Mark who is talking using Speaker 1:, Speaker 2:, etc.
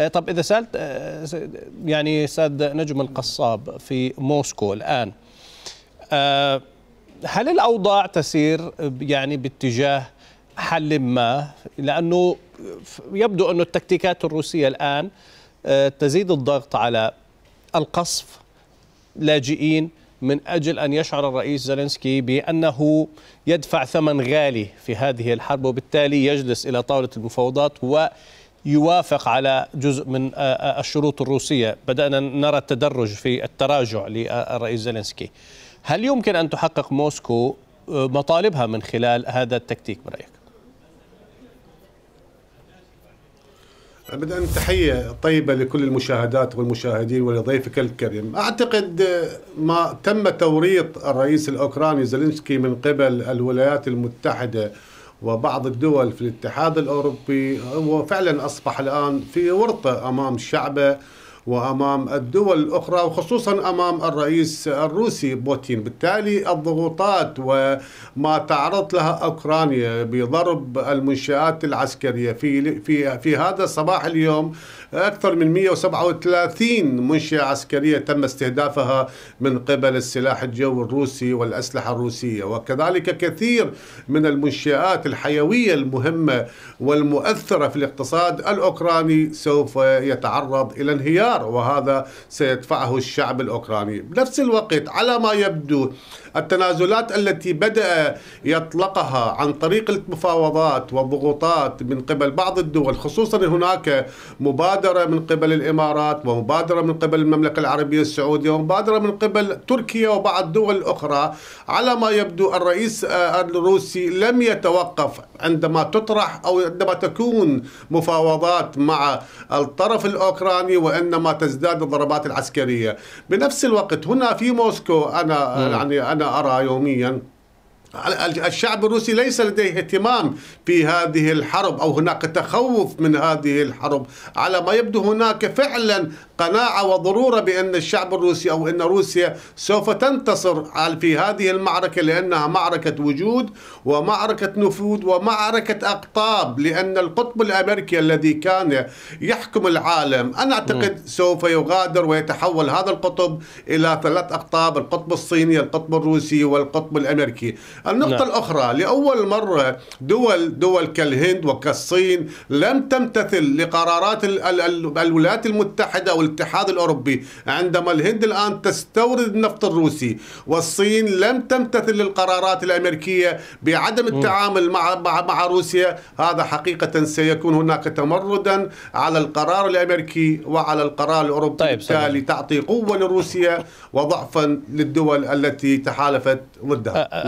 Speaker 1: آه، طب اذا سالت آه، يعني استاذ نجم القصاب في موسكو الان آه، هل الاوضاع تسير يعني باتجاه حل ما لانه يبدو أن التكتيكات الروسيه الان تزيد الضغط على القصف لاجئين من اجل ان يشعر الرئيس زيلينسكي بانه يدفع ثمن غالي في هذه الحرب وبالتالي يجلس الى طاوله المفاوضات و يوافق على جزء من آه، آه، الشروط الروسية بدأنا نرى التدرج في التراجع للرئيس زيلينسكي هل يمكن أن تحقق موسكو آه، مطالبها من خلال هذا التكتيك برأيك؟
Speaker 2: بدأ تحية طيبة لكل المشاهدات والمشاهدين ولضيفك الكريم أعتقد ما تم توريط الرئيس الأوكراني زلينسكي من قبل الولايات المتحدة وبعض الدول في الاتحاد الأوروبي هو فعلا أصبح الآن في ورطة أمام شعبه وامام الدول الاخرى وخصوصا امام الرئيس الروسي بوتين، بالتالي الضغوطات وما تعرض لها اوكرانيا بضرب المنشات العسكريه في في في هذا صباح اليوم أكثر من 137 منشأة عسكرية تم استهدافها من قبل السلاح الجوي الروسي والأسلحة الروسية وكذلك كثير من المنشآت الحيوية المهمة والمؤثرة في الاقتصاد الأوكراني سوف يتعرض إلى انهيار وهذا سيدفعه الشعب الأوكراني بنفس الوقت على ما يبدو التنازلات التي بدأ يطلقها عن طريق المفاوضات والضغوطات من قبل بعض الدول خصوصا هناك مبادرة مبادرة من قبل الإمارات ومبادرة من قبل المملكة العربية السعودية ومبادرة من قبل تركيا وبعض دول أخرى على ما يبدو الرئيس آه، الروسي لم يتوقف عندما تطرح أو عندما تكون مفاوضات مع الطرف الأوكراني وإنما تزداد الضربات العسكرية بنفس الوقت هنا في موسكو أنا يعني أنا أرى يوميا الشعب الروسي ليس لديه اهتمام في هذه الحرب او هناك تخوف من هذه الحرب على ما يبدو هناك فعلا قناعه وضروره بان الشعب الروسي او ان روسيا سوف تنتصر في هذه المعركه لانها معركه وجود ومعركه نفوذ ومعركه اقطاب لان القطب الامريكي الذي كان يحكم العالم انا اعتقد سوف يغادر ويتحول هذا القطب الى ثلاث اقطاب القطب الصيني القطب الروسي والقطب الامريكي النقطة لا. نعم. الأخرى لأول مرة دول دول كالهند وكالصين لم تمتثل لقرارات الولايات المتحدة والاتحاد الأوروبي عندما الهند الآن تستورد النفط الروسي والصين لم تمتثل للقرارات الأمريكية بعدم التعامل مع مع, مع روسيا هذا حقيقة سيكون هناك تمردا على القرار الأمريكي وعلى القرار الأوروبي طيب بالتالي تعطي قوة لروسيا وضعفا للدول التي تحالفت ضدها